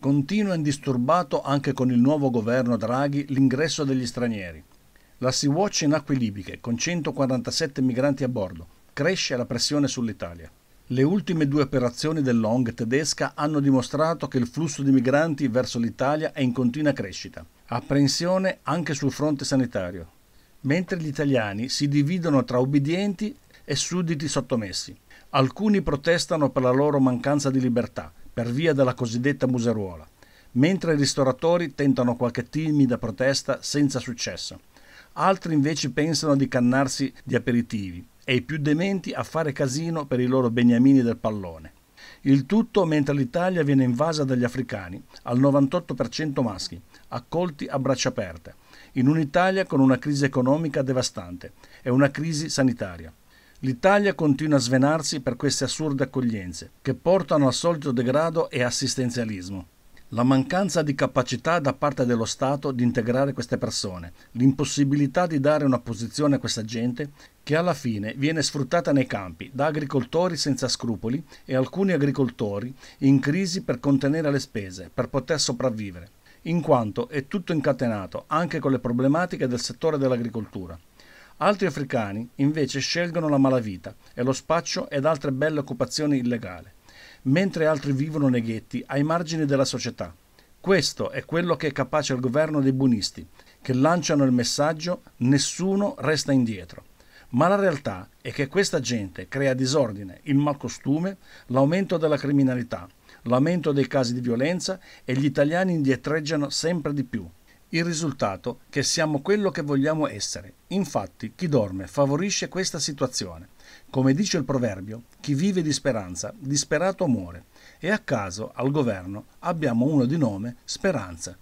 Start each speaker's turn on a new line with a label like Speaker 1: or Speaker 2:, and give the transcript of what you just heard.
Speaker 1: Continua indisturbato anche con il nuovo governo Draghi l'ingresso degli stranieri. La Sea-Watch in acque libiche, con 147 migranti a bordo, cresce la pressione sull'Italia. Le ultime due operazioni dell'ONG tedesca hanno dimostrato che il flusso di migranti verso l'Italia è in continua crescita. Apprensione anche sul fronte sanitario. Mentre gli italiani si dividono tra ubbidienti e sudditi sottomessi. Alcuni protestano per la loro mancanza di libertà, per via della cosiddetta museruola, mentre i ristoratori tentano qualche timida protesta senza successo. Altri invece pensano di cannarsi di aperitivi e i più dementi a fare casino per i loro beniamini del pallone. Il tutto mentre l'Italia viene invasa dagli africani, al 98% maschi, accolti a braccia aperte, in un'Italia con una crisi economica devastante e una crisi sanitaria. L'Italia continua a svenarsi per queste assurde accoglienze, che portano al solito degrado e assistenzialismo. La mancanza di capacità da parte dello Stato di integrare queste persone, l'impossibilità di dare una posizione a questa gente, che alla fine viene sfruttata nei campi da agricoltori senza scrupoli e alcuni agricoltori in crisi per contenere le spese, per poter sopravvivere, in quanto è tutto incatenato anche con le problematiche del settore dell'agricoltura. Altri africani invece scelgono la malavita e lo spaccio ed altre belle occupazioni illegali, mentre altri vivono nei ghetti ai margini della società. Questo è quello che è capace il governo dei bunisti, che lanciano il messaggio nessuno resta indietro. Ma la realtà è che questa gente crea disordine, il malcostume, l'aumento della criminalità, l'aumento dei casi di violenza e gli italiani indietreggiano sempre di più. Il risultato che siamo quello che vogliamo essere. Infatti, chi dorme favorisce questa situazione. Come dice il proverbio, chi vive di speranza, disperato muore. E a caso, al governo, abbiamo uno di nome Speranza.